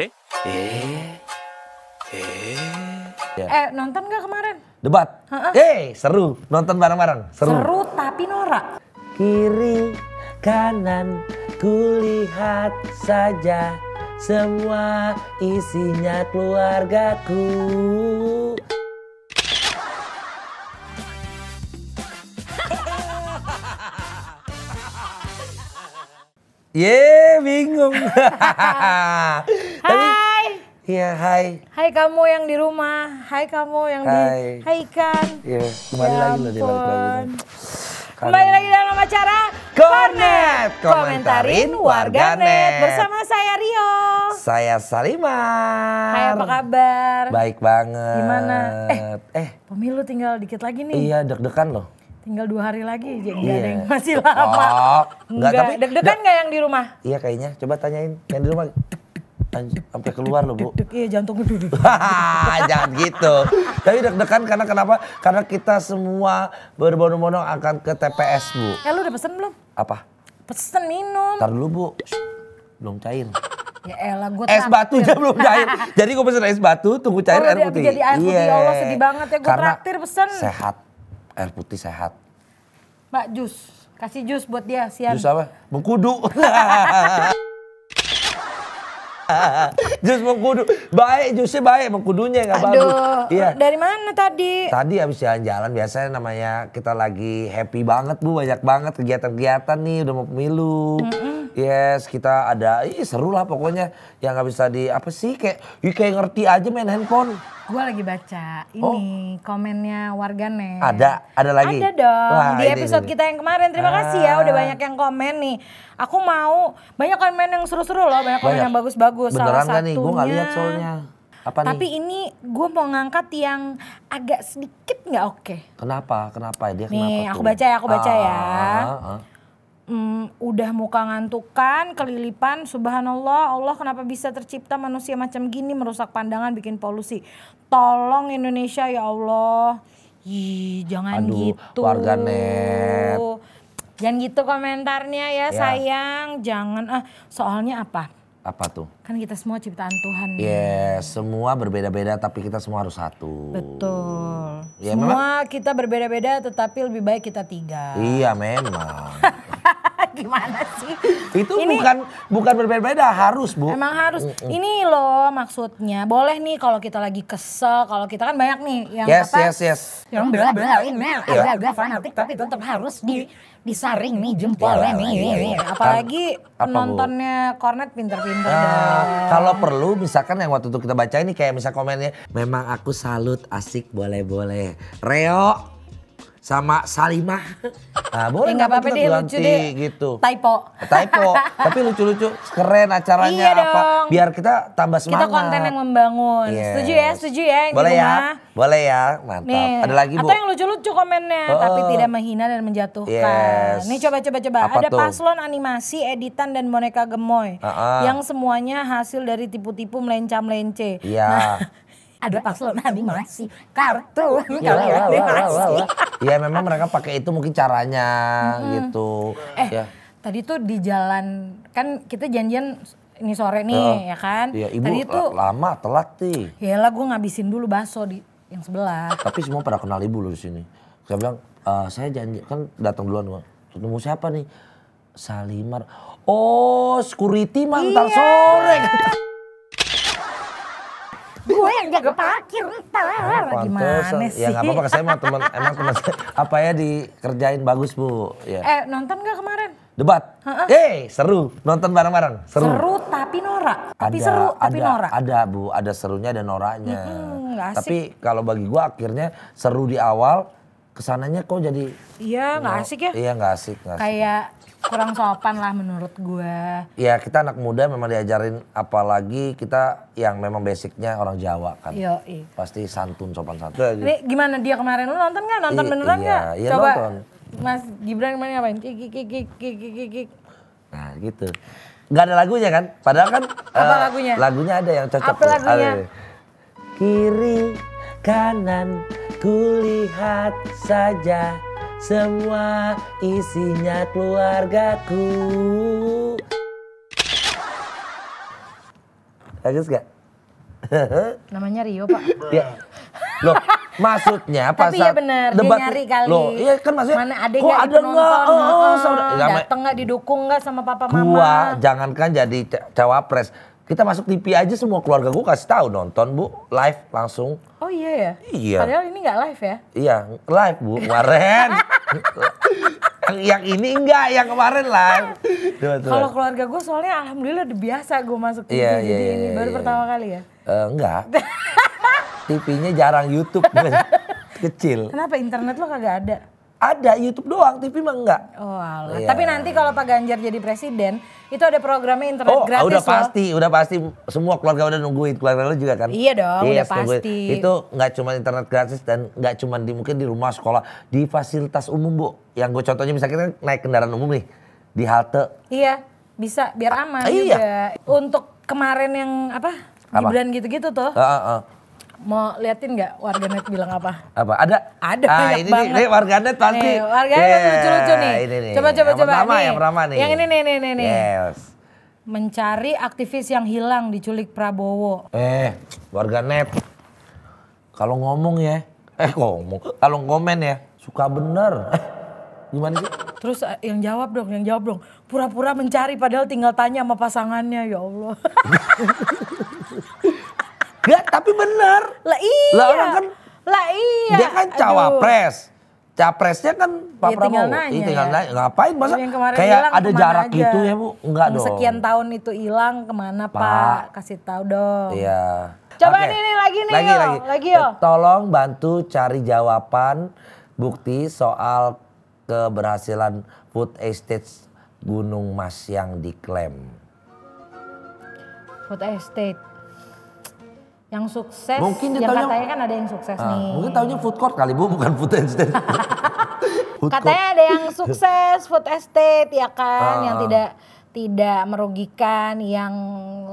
Eh? Eh? Eh? Ya. Eh, nonton gak kemarin? Debat. Eh, hey, seru. Nonton bareng-bareng. Seru. Seru tapi norak. Kiri, kanan, kulihat saja semua isinya keluargaku. Ye, yeah, bingung. Iya, hai. Hai kamu yang di rumah. Hai kamu yang hai. di Hai kan. Iya, kembali ya lagi loh balik lagi. Ya kembali lagi dalam acara Kornet, komentarin warga net bersama saya Rio. Saya Salima. Hai, apa kabar? Baik banget. Gimana? Eh, eh, pemilu tinggal dikit lagi nih. Iya, deg-degan loh. Tinggal dua hari lagi, jadi yeah. ada yang masih lama. Oh, enggak, enggak. tapi deg-degan nggak yang di rumah? Iya kayaknya. Coba tanyain yang di rumah sampai keluar loh, Bu. Iya, jantung Jangan gitu. Tapi deg-degan karena kenapa? Karena kita semua berbondong-bondong akan ke TPS, Bu. Ya, lu udah pesen belum? Apa? Pesen minum. Ntar dulu, Bu. Belum cair. Ya elah gue Es batu aja belum cair. Jadi gue pesen es batu, tunggu cair air putih. Jadi air putih, ya Allah sedih banget ya. Gue traktir pesen. sehat. Air putih sehat. Mbak, jus. Kasih jus buat dia, siang. Jus apa? Mengkudu. jus mengkudu. Baik, jusnya baik mengkudunya nggak bagus. Iya. Dari mana tadi? Tadi habis jalan-jalan biasanya namanya kita lagi happy banget Bu, banyak banget kegiatan-kegiatan nih udah mau pemilu. Mm -hmm. Yes, kita ada. Ih, seru lah pokoknya. Yang nggak bisa di apa sih kayak you kayak ngerti aja main handphone. Gua lagi baca ini oh. komennya warganet. Ada, ada lagi. Ada dong. Wah, di episode ini, kita yang kemarin. Terima ah. kasih ya udah banyak yang komen nih. Aku mau banyak komen yang seru-seru loh, banyak komen banyak. yang bagus-bagus. Beneran Salah satunya, nih? Gue gak lihat soalnya. Apa Tapi nih? ini gue mau ngangkat yang agak sedikit nggak oke. Okay. Kenapa? Kenapa dia? Kenapa nih, tuh? aku baca ya, aku baca ah, ya. ah. ah hmm, udah muka ngantukan, kelilipan, subhanallah, Allah kenapa bisa tercipta manusia macam gini merusak pandangan, bikin polusi. Tolong Indonesia ya Allah. Ih, jangan Aduh, gitu. Warga net. Jangan gitu komentarnya ya, ya. sayang. Jangan ah, soalnya apa? apa tuh? Kan kita semua ciptaan Tuhan. Yes, ya, yeah, semua berbeda-beda tapi kita semua harus satu. Betul. Ya, semua memang, kita berbeda-beda tetapi lebih baik kita tiga. Iya memang. gimana sih? Itu ini, bukan bukan berbeda-beda, harus Bu. Emang harus. Ini loh maksudnya. Boleh nih kalau kita lagi kesel, kalau kita kan banyak nih yang yes, apa? Yes, yes, yes. Yang bela belain ini, agak-agak fanatik tapi tetap harus di disaring nih jempolnya iya, nih, nih, iya, iya. nih. Apalagi apa, nontonnya Cornet pinter-pinter. Uh, kalau perlu misalkan yang waktu itu kita baca ini kayak misal komennya memang aku salut asik boleh-boleh. Reo sama Salimah. Nah, boleh nggak apa-apa deh lucu deh. gitu. Typo. Typo. Tapi lucu-lucu, keren acaranya iya apa. Dong. Biar kita tambah semangat. Kita konten yang membangun. Yes. Setuju ya, setuju ya boleh Ya. Boleh ya, mantap. Nih. Ada lagi Bu. Atau yang lucu-lucu komennya, oh. tapi oh. tidak menghina dan menjatuhkan. Yes. Nih coba-coba coba. Ada tuh? paslon animasi, editan dan boneka gemoy. Uh -uh. Yang semuanya hasil dari tipu-tipu melencam lence. Iya. Yeah. Nah, ada paslon animasi kartu kalau wah. Ya memang mereka pakai itu mungkin caranya hmm. gitu. Eh, ya. tadi tuh di jalan kan kita janjian ini sore nih uh, ya kan. Iya, ibu tadi itu lama telat sih. Ya lah gue ngabisin dulu bakso di yang sebelah. Tapi semua pada kenal ibu lo di sini. Saya bilang, uh, saya janji kan datang duluan gua. Ketemu siapa nih? Salimar. Oh, security mantar iya. sore. dia kepakir entar. Ah, Gimana sih? Ya nggak apa-apa saya mau teman emang teman saya apa ya dikerjain bagus, Bu. Ya. Eh, nonton nggak kemarin? Debat. Heeh. Hey, seru. Nonton bareng-bareng. Seru. Seru tapi norak. Tapi ada, seru tapi ada, norak. Ada, Bu. Ada serunya ada noranya. Hmm, tapi kalau bagi gua akhirnya seru di awal, kesananya kok jadi Iya, nggak asik ya? Iya, nggak asik, gak asik. Kayak kurang sopan lah menurut gue. Ya kita anak muda memang diajarin apalagi kita yang memang basicnya orang Jawa kan. iya. Pasti santun sopan santun. Ini gitu. gimana dia kemarin lu nonton nggak? Nonton I, beneran iya, nggak? Iya, iya Coba nonton. Mas Gibran kemarin ngapain? Kik kik kik kik kik Nah gitu. Gak ada lagunya kan? Padahal kan. Apa eh, lagunya? Lagunya ada yang cocok. Apa lagunya? Ada. Kiri kanan kulihat saja semua isinya keluargaku. Bagus gak? Namanya Rio pak. Ya. Loh, maksudnya pas Tapi ya bener, debat, dia nyari kali. Loh, iya kan maksudnya. Mana ada ada nggak? Oh, oh, oh, iya, dateng didukung nggak sama papa mama? Gua jangankan jadi cawapres, kita masuk TV aja semua keluarga gue kasih tahu nonton bu live langsung. Oh iya ya. Iya. Padahal ini nggak live ya? Iya live bu kemarin. yang, ini enggak, yang kemarin live. Kalau keluarga gue soalnya alhamdulillah udah biasa gue masuk TV iya, jadi iya, ini iya, baru iya. pertama iya. kali ya. Uh, eh, enggak. TV-nya jarang YouTube kecil. Kenapa internet lo kagak ada? ada YouTube doang, TV mah enggak. Oh, Ya. Tapi nanti kalau Pak Ganjar jadi presiden, itu ada programnya internet oh, ah, gratis. Oh, udah pasti, loh. udah pasti semua keluarga udah nungguin, keluarga lu juga kan. Iya dong, yes, iya, udah nungguin. pasti. Itu nggak cuma internet gratis dan nggak cuma di mungkin di rumah sekolah, di fasilitas umum, Bu. Yang gue contohnya misalnya naik kendaraan umum nih di halte. Iya, bisa biar ah, aman iya. juga. Iya. Untuk kemarin yang apa? Gibran gitu-gitu tuh. Uh, uh. Mau liatin nggak warganet bilang apa? Apa? Ada? Ada ah, banyak ini, banget. Ini warganet pasti. warganet yeah, lucu-lucu nih. Ini, nih. Coba coba yang coba. Pertama, nih. Yang pertama nih. Yang ini nih nih nih nih. Yes. Mencari aktivis yang hilang diculik Prabowo. Eh, warganet. Kalau ngomong ya, eh ngomong. Kalau komen ya, suka bener. Eh, gimana sih? Terus eh, yang jawab dong, yang jawab dong. Pura-pura mencari padahal tinggal tanya sama pasangannya, ya Allah. Gak, tapi benar. Lah iya. Lah orang kan. Lah iya. Dia kan cawapres. Aduh. Capresnya kan Pak ya, Prabowo. Tinggal nanya, Ih, iya, tinggal ya. Ngapain masa kayak ada jarak aja. gitu ya Bu? Enggak dong. Sekian tahun itu hilang kemana Pak? Pak? Kasih tahu dong. Iya. Coba okay. ini, lagi nih lagi, yo. Lagi. lagi yo. Tolong bantu cari jawaban bukti soal keberhasilan food estate Gunung Mas yang diklaim. Food estate yang sukses mungkin yang taunya, katanya kan ada yang sukses uh, nih mungkin tahunya food court kali bu bukan food estate food katanya court. ada yang sukses food estate ya kan uh, yang ah. tidak tidak merugikan yang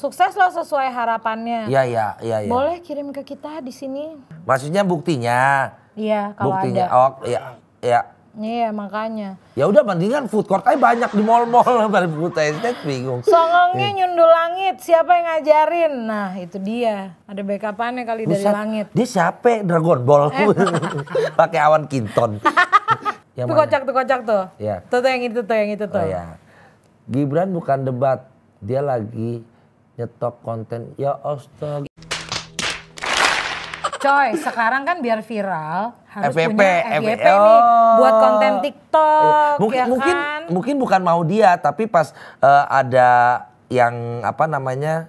sukses loh sesuai harapannya iya iya iya ya. boleh kirim ke kita di sini maksudnya buktinya iya kalau buktinya ada. oh iya iya Iya makanya. Ya udah mendingan food court aja banyak di mall-mall daripada food estate bingung. Songongnya iya. nyundul langit, siapa yang ngajarin? Nah itu dia, ada backupannya kali Buset, dari langit. Dia siapa? Dragon Ball. Eh. Pakai awan kinton. yang tuh mana? kocak tuh kocak tuh. Ya. Tuh, tuh yang itu tuh yang itu tuh. Oh, ya. Gibran bukan debat, dia lagi nyetok konten. Ya astaga. Coy, sekarang kan biar viral harus FBP, punya FBP oh. nih buat konten TikTok. Mungkin, ya kan? mungkin mungkin bukan mau dia, tapi pas uh, ada yang apa namanya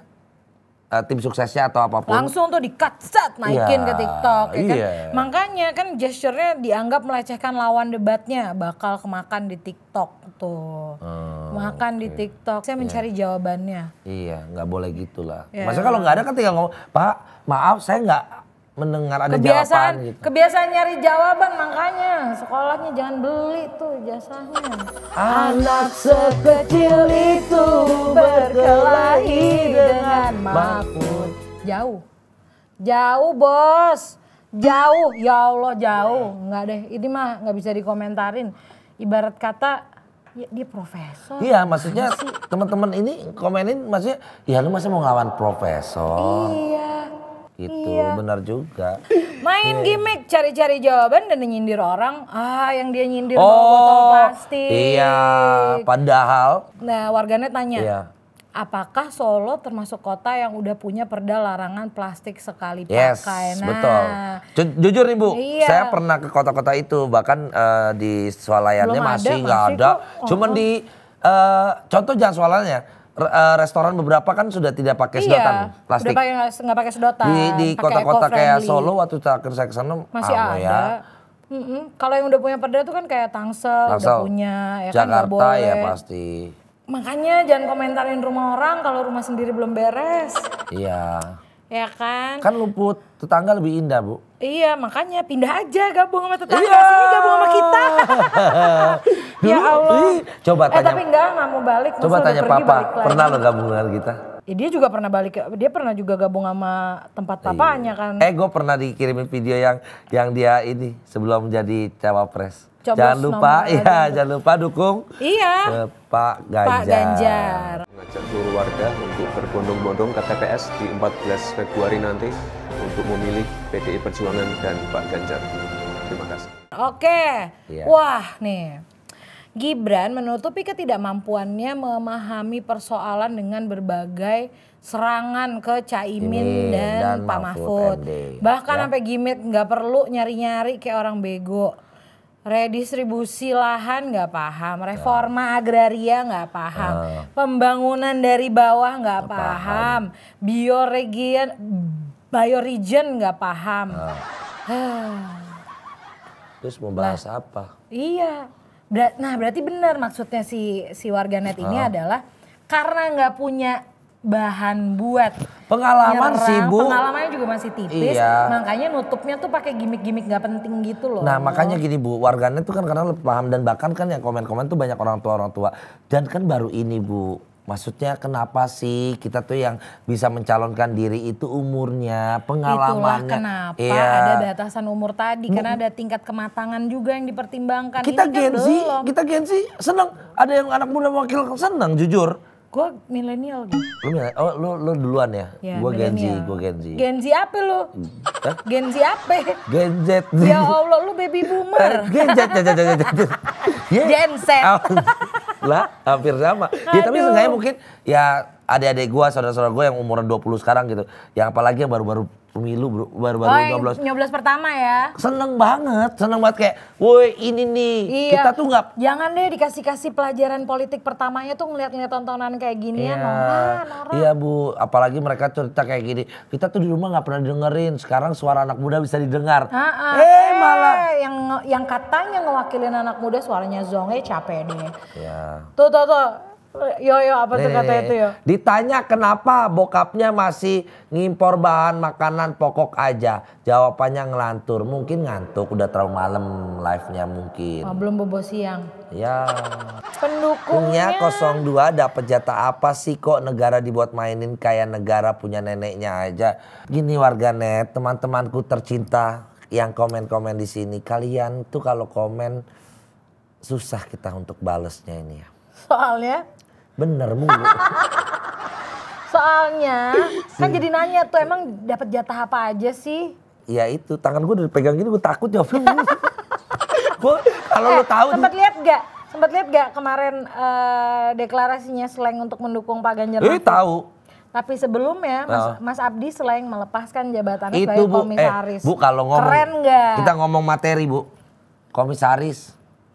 eh, tim suksesnya atau apapun. Langsung tuh di cut set naikin ya, ke iya, TikTok ya kan. Iya. Makanya kan gesturnya dianggap melecehkan lawan debatnya bakal kemakan di TikTok tuh. Hmm, Makan okay. di TikTok. Saya iya. mencari ya. jawabannya. Iya, nggak boleh gitulah. ya, Masa kalau nggak ada kan tinggal ngomong, "Pak, maaf saya nggak mendengar ada kebiasaan, jawaban gitu. Kebiasaan nyari jawaban makanya sekolahnya jangan beli tuh jasanya. Anak sekecil itu berkelahi dengan makmur. Jauh. Jauh bos. Jauh. Ya Allah jauh. Enggak deh ini mah nggak bisa dikomentarin. Ibarat kata Ya, dia profesor. Iya, maksudnya teman-teman ini komenin maksudnya, ya lu masih mau ngawan profesor. Iya gitu iya. benar juga main iya. gimmick cari-cari jawaban dan nyindir orang ah yang dia nyindir oh, pasti. botol iya padahal nah warganet tanya iya. Apakah Solo termasuk kota yang udah punya perda larangan plastik sekali yes, pakai? Nah, betul. Ju jujur nih Bu, iya. saya pernah ke kota-kota itu bahkan uh, di swalayannya masih nggak ada, ada. oh. cuman di uh, contoh jangan swalayannya Eh, restoran beberapa kan sudah tidak pakai iya, sedotan plastik. Udah pakai nggak pakai sedotan. Di, di kota-kota kayak Solo waktu terakhir saya kesana masih ya. ada. Ya. Mm -hmm. Kalau yang udah punya perda itu kan kayak Tangsel, Tangsel. udah punya, ya kan, Jakarta kan boleh. ya pasti. Makanya jangan komentarin rumah orang kalau rumah sendiri belum beres. Iya. Ya kan? Kan luput tetangga lebih indah, Bu. Iya, makanya pindah aja gabung sama tetangga iya. sini gabung sama kita. ya Allah. Ih, coba eh, tanya. Eh, tapi enggak nggak mau balik. Coba tanya pergi, Papa, pernah lo gabung dengan kita? Ya, dia juga pernah balik, dia pernah juga gabung sama tempat iya. papanya iya. kan. Eh, gue pernah dikirimin video yang yang dia ini sebelum jadi cawapres. Coblos jangan lupa, iya jangan lupa dukung iya ke Pak Ganjar. Pak Ganjar. Mengajak seluruh warga untuk berbondong-bondong ke TPS di 14 Februari nanti untuk memilih PDI Perjuangan dan Pak Ganjar. Terima kasih. Oke, iya. wah nih. Gibran menutupi ketidakmampuannya memahami persoalan dengan berbagai serangan ke Caimin dan, dan Pak Mahfud. Bahkan ya. sampai gimmick nggak perlu nyari-nyari kayak orang bego redistribusi lahan nggak paham, reforma agraria nggak paham, nah. pembangunan dari bawah nggak paham, paham, bioregion, bioregion nggak paham. Nah. Terus membahas nah, apa? Iya, Ber nah berarti benar maksudnya si si warganet nah. ini ah. adalah karena nggak punya bahan buat pengalaman nyerang, bu pengalamannya juga masih tipis iya. makanya nutupnya tuh pakai gimmick-gimmick nggak penting gitu loh nah makanya gini bu warganet tuh kan karena paham dan bahkan kan yang komen-komen tuh banyak orang tua orang tua dan kan baru ini bu Maksudnya kenapa sih kita tuh yang bisa mencalonkan diri itu umurnya, pengalamannya. Itulah kenapa iya. ada batasan umur tadi, karena ada tingkat kematangan juga yang dipertimbangkan. Kita Ini kan Gen kan Z, kita Gen Z seneng. Ada yang anak muda wakil seneng jujur Gue milenial gitu. Lu oh lu lu duluan ya? ya gue Gen Z, gue Gen Z. Gen Z apa lu? Hah? Hmm, eh? Gen Z apa? Gen Z. Ya Allah lu baby boomer. Eh, Gen Z, Gen Z, Gen Z. Gen Z. Lah hampir sama. Ya tapi sebenarnya mungkin ya adik-adik gue, saudara-saudara gue yang umuran 20 sekarang gitu. Yang apalagi yang baru-baru pemilu, bro, baru-baru oh, 12. nyoblos pertama ya. Seneng banget, seneng banget kayak, woi ini nih, iya. kita tuh nggak. Jangan deh dikasih-kasih pelajaran politik pertamanya tuh ngeliat-ngeliat tontonan kayak gini ya, iya. ya, norak, Iya bu, apalagi mereka cerita kayak gini, kita tuh di rumah gak pernah dengerin, sekarang suara anak muda bisa didengar. Eh hey, Eh, hey, malah. Yang yang katanya ngewakilin anak muda suaranya zonge capek deh. Iya. Tuh, tuh, tuh Yo yo apa tuh kata itu yo? Ditanya kenapa bokapnya masih ngimpor bahan makanan pokok aja. Jawabannya ngelantur. Mungkin ngantuk udah terlalu malam live-nya mungkin. Oh, belum bobo siang. Ya. Pendukungnya Punya 02 dapat jatah apa sih kok negara dibuat mainin kayak negara punya neneknya aja. Gini warganet, teman-temanku tercinta yang komen-komen di sini. Kalian tuh kalau komen susah kita untuk balesnya ini ya. Soalnya? Bener mulu. Soalnya kan hmm. jadi nanya tuh emang dapat jatah apa aja sih? Ya itu tangan gue udah pegang gini gue takut lu gue kalau eh, lo tahu sempat lihat gak? Sempat lihat gak kemarin uh, deklarasinya slang untuk mendukung Pak Ganjar? Eh tahu. Tapi sebelumnya Mas, ah. Mas Abdi selain melepaskan jabatan itu, bu, eh, komisaris. Eh, bu kalau ngomong keren gak? Kita ngomong materi bu, komisaris.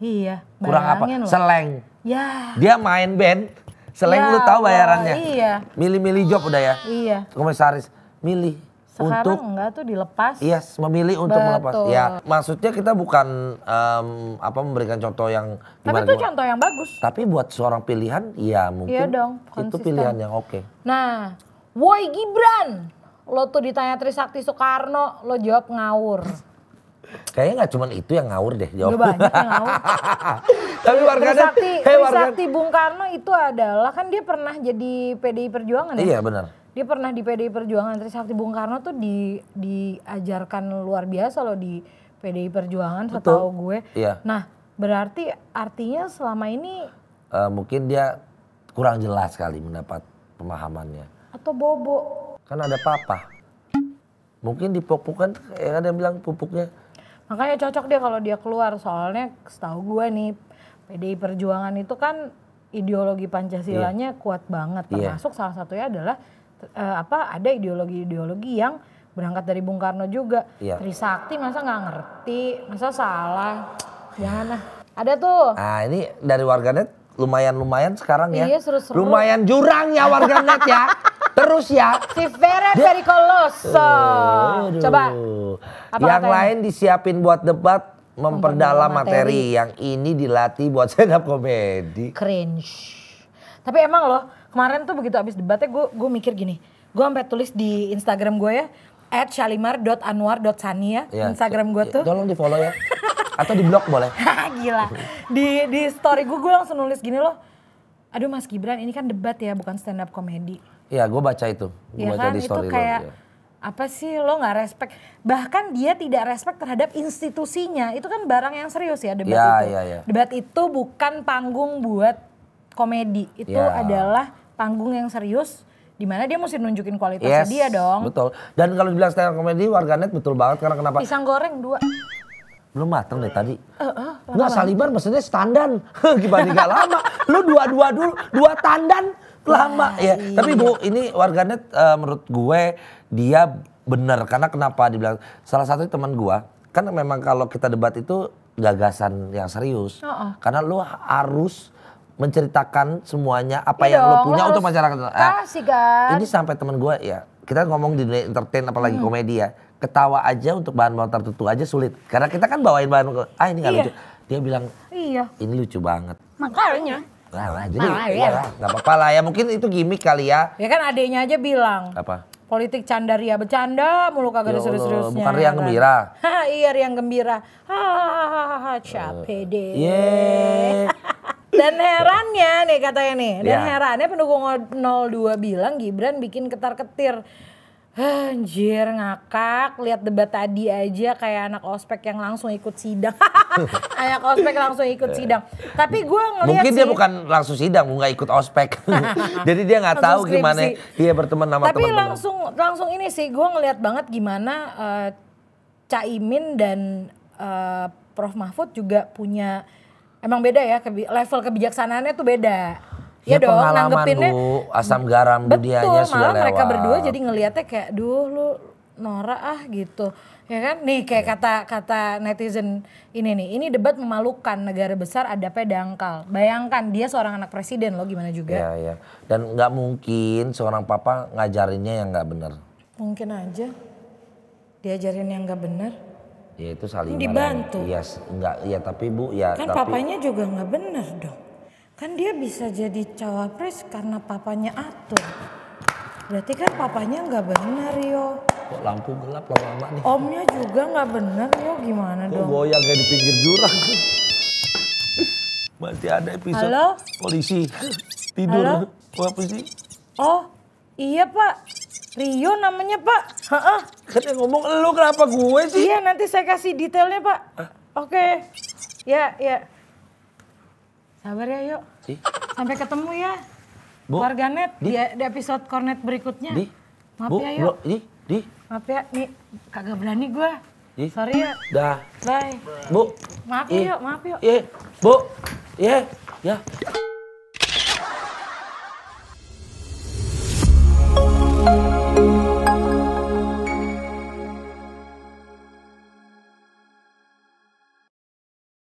Iya. Kurang apa? Loh. Seleng. Ya. Dia main band, Selain ya, lu tahu ya, bayarannya. Iya. Milih-milih job udah ya. Iya. Komisaris milih Sekarang untuk enggak tuh dilepas. Yes, iya, memilih untuk Betul. melepas. Ya, maksudnya kita bukan um, apa memberikan contoh yang gimana, Tapi itu contoh yang bagus. Tapi buat seorang pilihan, ya mungkin iya dong, konsisten. itu pilihan yang oke. Okay. Nah, woi Gibran, lo tuh ditanya Trisakti Soekarno, lo jawab ngawur. Kayaknya nggak cuma itu yang ngawur deh jawab. Gak banyak yang ngawur. Tapi Trisakti, hey, Trisakti Bung Karno itu adalah kan dia pernah jadi PDI Perjuangan ya? Iya benar. Dia pernah di PDI Perjuangan. Trisakti Bung Karno tuh di diajarkan luar biasa loh di PDI Perjuangan setahu gue. Iya. Nah berarti artinya selama ini uh, mungkin dia kurang jelas kali mendapat pemahamannya. Atau bobo. Kan ada papa. Mungkin dipupukan, ya ada kan, yang bilang pupuknya makanya cocok dia kalau dia keluar soalnya setahu gue nih PDI Perjuangan itu kan ideologi Pancasilanya yeah. kuat banget iya. termasuk yeah. salah satunya adalah uh, apa ada ideologi-ideologi yang berangkat dari Bung Karno juga. Iya. Trisakti masa nggak ngerti, masa salah. Jangan nah. Ada tuh. Ah ini dari warganet lumayan lumayan sekarang ya. Iya seru-seru. Lumayan jurang ya warganet ya. Terus ya. Si Vera dari Koloso. Coba. Apa yang lain disiapin buat debat memperdalam materi. materi. Yang ini dilatih buat stand up komedi. Cringe. Tapi emang loh, kemarin tuh begitu abis debatnya gue gue mikir gini. Gue sampai tulis di Instagram gue ya, at shalimar.anwar.sani ya, iya. ya Instagram gue tuh. Tolong di follow ya. Atau di blog boleh. Ah, gila. Di, di story gue, gue langsung nulis gini loh. Aduh Mas Gibran ini kan debat ya, bukan stand up komedi Iya, gue baca itu. Gua ya baca kan? di story itu kayak, lo. Iya. Apa sih lo nggak respect? Bahkan dia tidak respect terhadap institusinya. Itu kan barang yang serius ya debat ya, itu. Ya, ya. Debat itu bukan panggung buat komedi. Itu ya. adalah panggung yang serius di mana dia mesti nunjukin kualitasnya yes, dia dong. Betul. Dan kalau dibilang stand up comedy warganet betul banget karena kenapa? Pisang goreng dua belum matang dari tadi. Uh, uh, Nggak saliban maksudnya standar gimana gak lama. Lu dua-dua dulu, dua tandan lama Wah, ya. Tapi Bu, ini warganet uh, menurut gue dia benar karena kenapa dibilang salah satu teman gue kan memang kalau kita debat itu gagasan yang serius. Uh, uh. Karena lu harus menceritakan semuanya apa iya, yang lu punya untuk masyarakat. Nah, kasih kan. Ini sampai teman gue ya, kita ngomong di dunia entertain apalagi hmm. komedi ya ketawa aja untuk bahan-bahan tertentu aja sulit. Karena kita kan bawain bahan, ah ini nggak iya. lucu. Dia bilang, iya. ini lucu banget. Makanya. Nah, nah jadi iya ya. gak apa-apa lah ya. Mungkin itu gimmick kali ya. Ya kan adiknya aja bilang. Apa? Politik canda ria bercanda mulu kagak ya ada serius-seriusnya. Bukan riang kan. gembira. iya riang gembira. Hahaha capek eh, deh. Dan herannya nih katanya nih, dan yeah. herannya pendukung 02 bilang Gibran bikin ketar-ketir Anjir ngakak lihat debat tadi aja kayak anak ospek yang langsung ikut sidang. anak ospek langsung ikut sidang. Tapi gue ngeliat Mungkin sih, dia bukan langsung sidang, nggak ikut ospek. Jadi dia nggak tahu skripsi. gimana dia berteman sama Tapi langsung langsung ini sih gue ngelihat banget gimana uh, eh, Caimin dan uh, Prof Mahfud juga punya emang beda ya level kebijaksanaannya tuh beda Iya ya dong nanggepinnya du, asam garam betul, dunianya sudah malah lewat. mereka berdua jadi ngelihatnya kayak duh lu Nora ah gitu ya kan nih kayak iya. kata kata netizen ini nih ini debat memalukan negara besar ada pedangkal bayangkan dia seorang anak presiden loh gimana juga iya ya dan nggak mungkin seorang papa ngajarinnya yang nggak benar mungkin aja diajarin yang nggak benar ya itu saling dibantu iya enggak Iya tapi bu ya kan tapi... papanya juga nggak benar dong Kan dia bisa jadi cawapres karena papanya atur. Berarti kan papanya nggak benar Rio. Kok lampu gelap lama-lama nih. Omnya juga nggak benar Rio gimana Kok dong? goyang kayak di pinggir jurang. Berarti ada episode Halo? polisi tidur. Halo? apa sih? Oh iya pak. Rio namanya pak. Hah? Kan yang ngomong lu kenapa gue sih? Iya nanti saya kasih detailnya pak. Oke. Okay. Ya, ya. Sabar ya yuk. Si? Sampai ketemu ya. Bu. Warganet di, di episode Cornet berikutnya. Di. Maaf Bu, ya yuk. di, di. Maaf ya, nih kagak berani gue. Di. Sorry ya. Dah. Bye. Bu. Maaf ya yuk, maaf yuk. Iya. Bu. Iya. Ya.